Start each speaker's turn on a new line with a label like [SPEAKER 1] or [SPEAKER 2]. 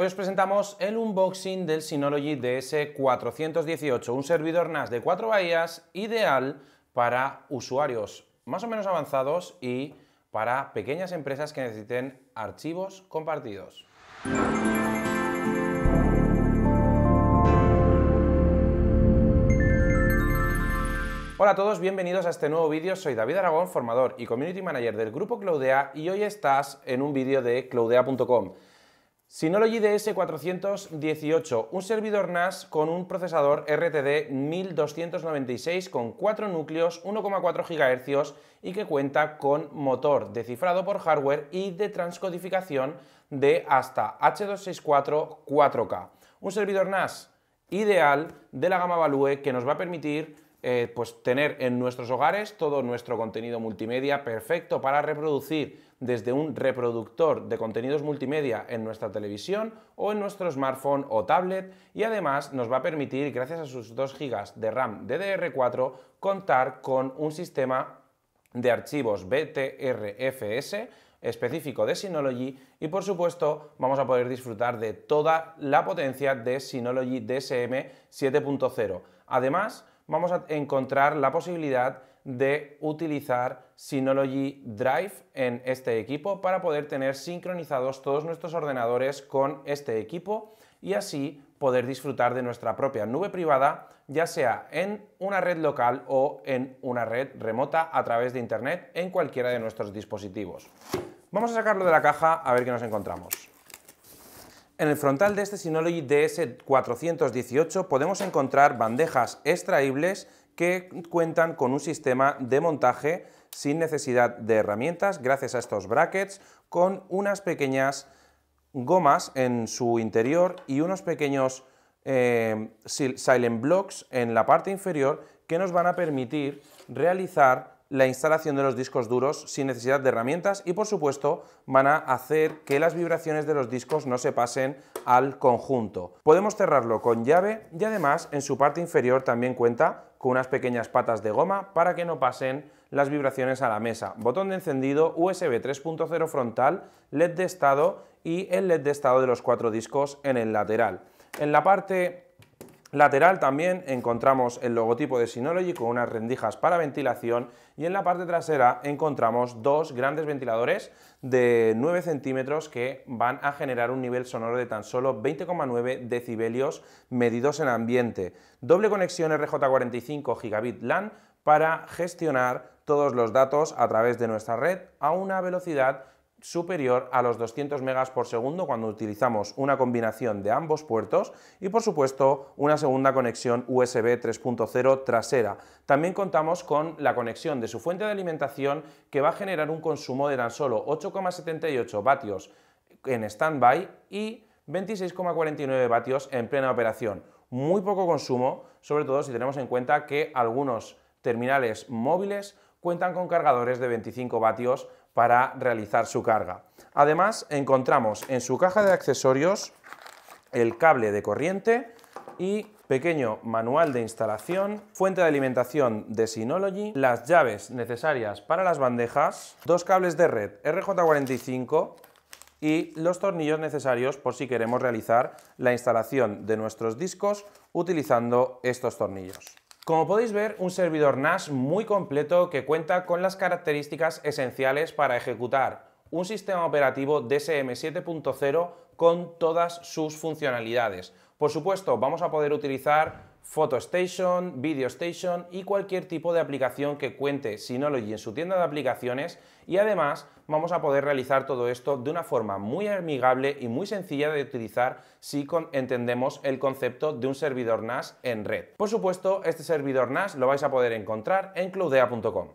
[SPEAKER 1] Hoy os presentamos el unboxing del Synology DS418, un servidor NAS de 4 bahías ideal para usuarios más o menos avanzados y para pequeñas empresas que necesiten archivos compartidos. Hola a todos, bienvenidos a este nuevo vídeo. Soy David Aragón, formador y Community Manager del Grupo Cloudea y hoy estás en un vídeo de cloudea.com. Synology DS418, un servidor NAS con un procesador RTD 1296 con 4 núcleos, 1,4 GHz y que cuenta con motor de cifrado por hardware y de transcodificación de hasta H264 4K. Un servidor NAS ideal de la gama Value que nos va a permitir eh, pues tener en nuestros hogares todo nuestro contenido multimedia perfecto para reproducir desde un reproductor de contenidos multimedia en nuestra televisión o en nuestro smartphone o tablet y además nos va a permitir, gracias a sus 2 GB de RAM DDR4, contar con un sistema de archivos BTRFS específico de Synology y por supuesto vamos a poder disfrutar de toda la potencia de Synology DSM 7.0. Además, vamos a encontrar la posibilidad de utilizar Synology Drive en este equipo para poder tener sincronizados todos nuestros ordenadores con este equipo y así poder disfrutar de nuestra propia nube privada, ya sea en una red local o en una red remota a través de Internet en cualquiera de nuestros dispositivos. Vamos a sacarlo de la caja a ver qué nos encontramos. En el frontal de este Synology DS418 podemos encontrar bandejas extraíbles que cuentan con un sistema de montaje sin necesidad de herramientas, gracias a estos brackets, con unas pequeñas gomas en su interior y unos pequeños eh, silent blocks en la parte inferior que nos van a permitir realizar la instalación de los discos duros sin necesidad de herramientas y por supuesto van a hacer que las vibraciones de los discos no se pasen al conjunto. Podemos cerrarlo con llave y además en su parte inferior también cuenta con unas pequeñas patas de goma para que no pasen las vibraciones a la mesa. Botón de encendido, USB 3.0 frontal, LED de estado y el LED de estado de los cuatro discos en el lateral. En la parte Lateral también encontramos el logotipo de Synology con unas rendijas para ventilación y en la parte trasera encontramos dos grandes ventiladores de 9 centímetros que van a generar un nivel sonoro de tan solo 20,9 decibelios medidos en ambiente. Doble conexión RJ45 gigabit LAN para gestionar todos los datos a través de nuestra red a una velocidad superior a los 200 megas por segundo cuando utilizamos una combinación de ambos puertos y por supuesto una segunda conexión USB 3.0 trasera. También contamos con la conexión de su fuente de alimentación que va a generar un consumo de tan solo 8,78 vatios en standby y 26,49 vatios en plena operación. Muy poco consumo, sobre todo si tenemos en cuenta que algunos terminales móviles cuentan con cargadores de 25 vatios para realizar su carga. Además, encontramos en su caja de accesorios el cable de corriente y pequeño manual de instalación, fuente de alimentación de Synology, las llaves necesarias para las bandejas, dos cables de red RJ45 y los tornillos necesarios por si queremos realizar la instalación de nuestros discos utilizando estos tornillos. Como podéis ver, un servidor NAS muy completo que cuenta con las características esenciales para ejecutar un sistema operativo DSM 7.0 con todas sus funcionalidades, por supuesto, vamos a poder utilizar Photo Station, Video Station y cualquier tipo de aplicación que cuente Synology en su tienda de aplicaciones y además vamos a poder realizar todo esto de una forma muy amigable y muy sencilla de utilizar si entendemos el concepto de un servidor NAS en red. Por supuesto, este servidor NAS lo vais a poder encontrar en cloudea.com.